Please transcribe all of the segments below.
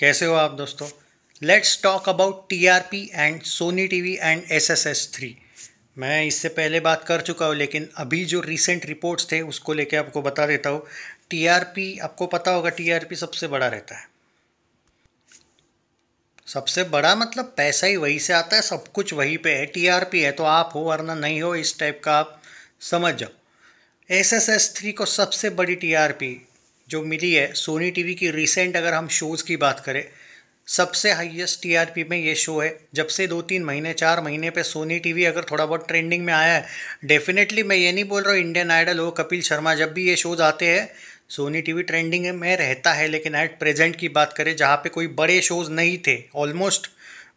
कैसे हो आप दोस्तों let's talk about T R P and Sony T V and S S S three मैं इससे पहले बात कर चुका हूँ लेकिन अभी जो रिसेंट रिपोर्ट्स थे उसको लेके आपको बता देता हूँ टी आर पी आपको पता होगा टी आर पी सबसे बड़ा रहता है सबसे बड़ा मतलब पैसा ही वहीं से आता है सब कुछ वहीं पे है टी आर पी है तो आप हो वरना नहीं हो इस टाइप का आप समझ जाओ एस एस एस थ्री को सबसे बड़ी टी आर पी जो मिली है सोनी टीवी की रिसेंट अगर हम शोज़ की बात करें सबसे हाईएस्ट टीआरपी में ये शो है जब से दो तीन महीने चार महीने पे सोनी टीवी अगर थोड़ा बहुत ट्रेंडिंग में आया है डेफिनेटली मैं ये नहीं बोल रहा हूँ इंडियन आइडल हो कपिल शर्मा जब भी ये शोज़ आते हैं सोनी टीवी ट्रेंडिंग में रहता है लेकिन एट प्रेजेंट की बात करें जहाँ पे कोई बड़े शोज़ नहीं थे ऑलमोस्ट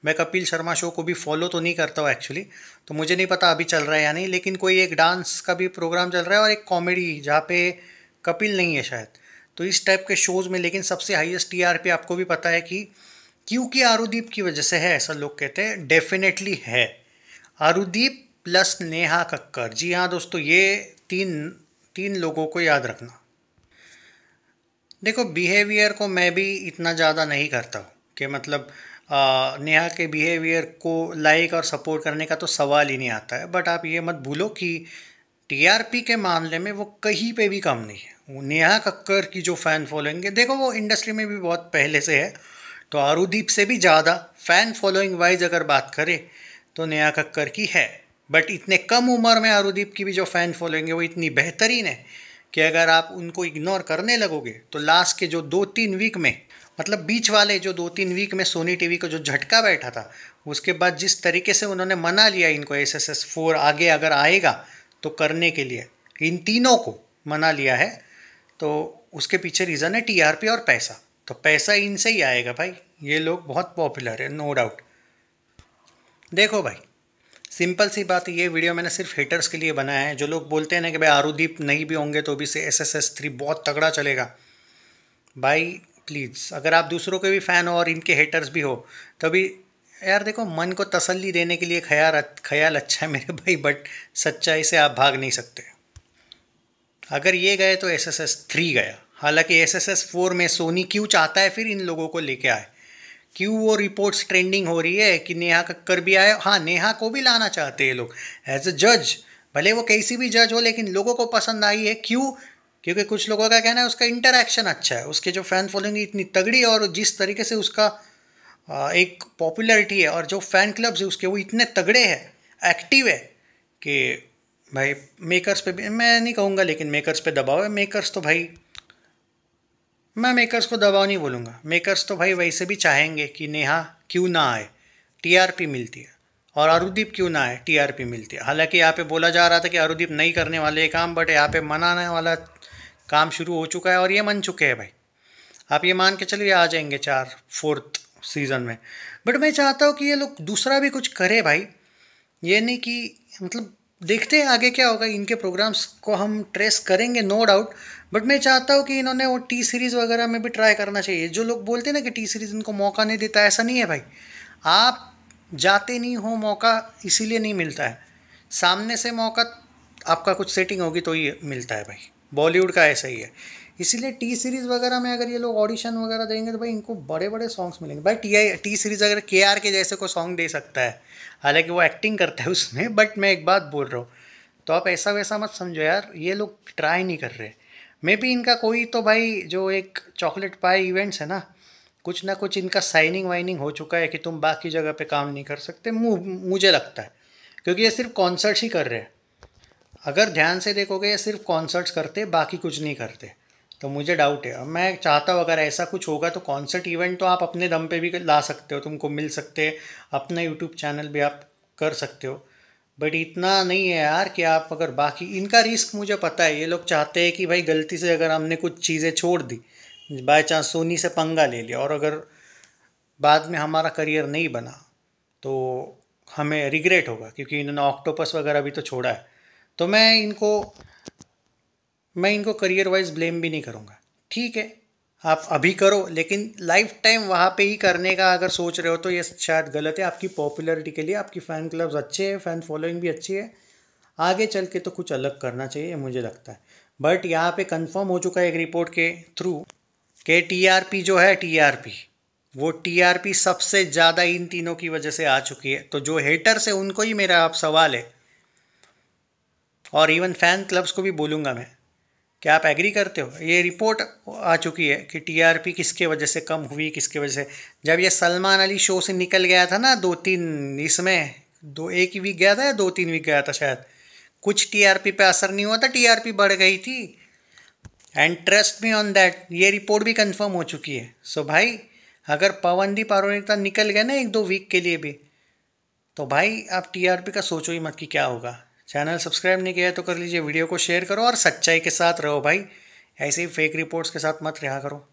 मैं कपिल शर्मा शो को भी फॉलो तो नहीं करता हूँ एक्चुअली तो मुझे नहीं पता अभी चल रहा है या नहीं लेकिन कोई एक डांस का भी प्रोग्राम चल रहा है और एक कॉमेडी जहाँ पे कपिल नहीं है शायद तो इस टाइप के शोज़ में लेकिन सबसे हाईएस्ट टीआरपी आपको भी पता है कि क्योंकि आरुदीप की वजह से है ऐसा लोग कहते हैं डेफिनेटली है आरुदीप प्लस नेहा कक्कर जी हाँ दोस्तों ये तीन तीन लोगों को याद रखना देखो बिहेवियर को मैं भी इतना ज़्यादा नहीं करता हूँ कि मतलब आ, नेहा के बिहेवियर को लाइक और सपोर्ट करने का तो सवाल ही नहीं आता है बट आप ये मत भूलो कि टीआरपी के मामले में वो कहीं पे भी कम नहीं है नेहा कक्कर की जो फ़ैन फॉलोइंग है देखो वो इंडस्ट्री में भी बहुत पहले से है तो आरुदीप से भी ज़्यादा फ़ैन फॉलोइंग वाइज अगर बात करें तो नेहा कक्कर की है बट इतने कम उम्र में आरुदीप की भी जो फ़ैन फॉलोइंग है वो इतनी बेहतरीन है कि अगर आप उनको इग्नोर करने लगोगे तो लास्ट के जो दो तीन वीक में मतलब बीच वाले जो दो तीन वीक में सोनी टीवी का जो झटका बैठा था उसके बाद जिस तरीके से उन्होंने मना लिया इनको एस एस एस फोर आगे अगर आएगा तो करने के लिए इन तीनों को मना लिया है तो उसके पीछे रीज़न है टीआरपी और पैसा तो पैसा इनसे ही आएगा भाई ये लोग बहुत पॉपुलर है नो डाउट देखो भाई सिंपल सी बात ये वीडियो मैंने सिर्फ हेटर्स के लिए बनाया है जो लोग बोलते हैं ना कि भाई आरुदीप नहीं भी होंगे तो भी से एस एस एस थ्री बहुत तगड़ा चलेगा भाई प्लीज़ अगर आप दूसरों के भी फ़ैन हो और इनके हेटर्स भी हो तभी यार देखो मन को तसल्ली देने के लिए ख्याल ख्याल अच्छा है मेरे भाई बट सच्चाई से आप भाग नहीं सकते अगर ये गए तो एस एस एस थ्री गया हालांकि एस एस एस फोर में सोनी क्यों चाहता है फिर इन लोगों को लेके आए क्यों वो रिपोर्ट्स ट्रेंडिंग हो रही है कि नेहा कक्कर भी आए हाँ नेहा को भी लाना चाहते हैं लोग एज अ जज भले वो कैसी भी जज हो लेकिन लोगों को पसंद आई है क्यों क्योंकि कुछ लोगों का कहना है उसका इंटरेक्शन अच्छा है उसके जो फैन फॉलोइंग इतनी तगड़ी और जिस तरीके से उसका एक पॉपुलैरिटी है और जो फैन क्लब्स है उसके वो इतने तगड़े हैं एक्टिव है कि भाई मेकर्स पे भी मैं नहीं कहूँगा लेकिन मेकर्स पे दबाव है मेकर्स तो भाई मैं मेकर्स को दबाव नहीं बोलूँगा मेकर्स तो भाई वैसे भी चाहेंगे कि नेहा क्यों ना आए टीआरपी मिलती है और अरुदीप क्यों ना आए टीआरपी मिलती है हालांकि यहाँ पे बोला जा रहा था कि अरुदीप नहीं करने वाले काम बट यहाँ पे मनाने वाला काम शुरू हो चुका है और ये मन चुके हैं भाई आप ये मान के चलिए आ जाएंगे चार फोर्थ सीज़न में बट मैं चाहता हूँ कि ये लोग दूसरा भी कुछ करे भाई ये नहीं कि मतलब देखते हैं आगे क्या होगा इनके प्रोग्राम्स को हम ट्रेस करेंगे नो डाउट बट मैं चाहता हूँ कि इन्होंने वो टी सीरीज़ वगैरह में भी ट्राई करना चाहिए जो लोग बोलते हैं ना कि टी सीरीज़ इनको मौका नहीं देता ऐसा नहीं है भाई आप जाते नहीं हो मौका इसीलिए नहीं मिलता है सामने से मौका आपका कुछ सेटिंग होगी तो ही मिलता है भाई बॉलीवुड का ऐसा ही है इसीलिए टी सीरीज़ वगैरह में अगर ये लोग ऑडिशन वगैरह देंगे तो भाई इनको बड़े बड़े सॉन्ग्स मिलेंगे भाई टी आई टी सीरीज़ अगर के आर के जैसे कोई सॉन्ग दे सकता है हालांकि वो एक्टिंग करता है उसमें बट मैं एक बात बोल रहा हूँ तो आप ऐसा वैसा मत समझो यार ये लोग ट्राई नहीं कर रहे मे भी इनका कोई तो भाई जो एक चॉकलेट पाई इवेंट्स है ना कुछ ना कुछ इनका साइनिंग वाइनिंग हो चुका है कि तुम बाकी जगह पे काम नहीं कर सकते मुझे लगता है क्योंकि ये सिर्फ कॉन्सर्ट्स ही कर रहे हैं अगर ध्यान से देखोगे ये सिर्फ कॉन्सर्ट्स करते बाकी कुछ नहीं करते तो मुझे डाउट है मैं चाहता हूँ अगर ऐसा कुछ होगा तो कॉन्सर्ट इवेंट तो आप अपने दम पे भी ला सकते हो तुमको मिल सकते अपना यूट्यूब चैनल भी आप कर सकते हो बट इतना नहीं है यार कि आप अगर बाकी इनका रिस्क मुझे पता है ये लोग चाहते हैं कि भाई गलती से अगर हमने कुछ चीज़ें छोड़ दी बाई चांस सोनी से पंगा ले लिया और अगर बाद में हमारा करियर नहीं बना तो हमें रिग्रेट होगा क्योंकि इन्होंने ऑक्टोपस वगैरह भी तो छोड़ा है तो मैं इनको मैं इनको करियर वाइज ब्लेम भी नहीं करूँगा ठीक है आप अभी करो लेकिन लाइफ टाइम वहाँ पे ही करने का अगर सोच रहे हो तो ये शायद गलत है आपकी पॉपुलैरिटी के लिए आपकी फ़ैन क्लब्स अच्छे हैं फ़ैन फॉलोइंग भी अच्छी है आगे चल के तो कुछ अलग करना चाहिए मुझे लगता है बट यहाँ पे कंफर्म हो चुका है एक रिपोर्ट के थ्रू के टीआरपी जो है टीआरपी वो टी सबसे ज़्यादा इन तीनों की वजह से आ चुकी है तो जो हेटर्स है उनको ही मेरा आप सवाल है और इवन फैन क्लब्स को भी बोलूँगा मैं क्या आप एग्री करते हो ये रिपोर्ट आ चुकी है कि टीआरपी किसके वजह से कम हुई किसके वजह से जब ये सलमान अली शो से निकल गया था ना दो तीन इसमें दो एक वीक गया था या दो तीन वीक गया था शायद कुछ टीआरपी पे असर नहीं हुआ था टीआरपी बढ़ गई थी and trust me on that ये रिपोर्ट भी कंफर्म हो चुकी है सो so भाई अगर पवनदीप अरोनिता निकल गए ना एक दो वीक के लिए भी तो भाई आप टीआरपी का सोचो ही मत कि क्या होगा चैनल सब्सक्राइब नहीं किया है तो कर लीजिए वीडियो को शेयर करो और सच्चाई के साथ रहो भाई ऐसे ही फेक रिपोर्ट्स के साथ मत रहा करो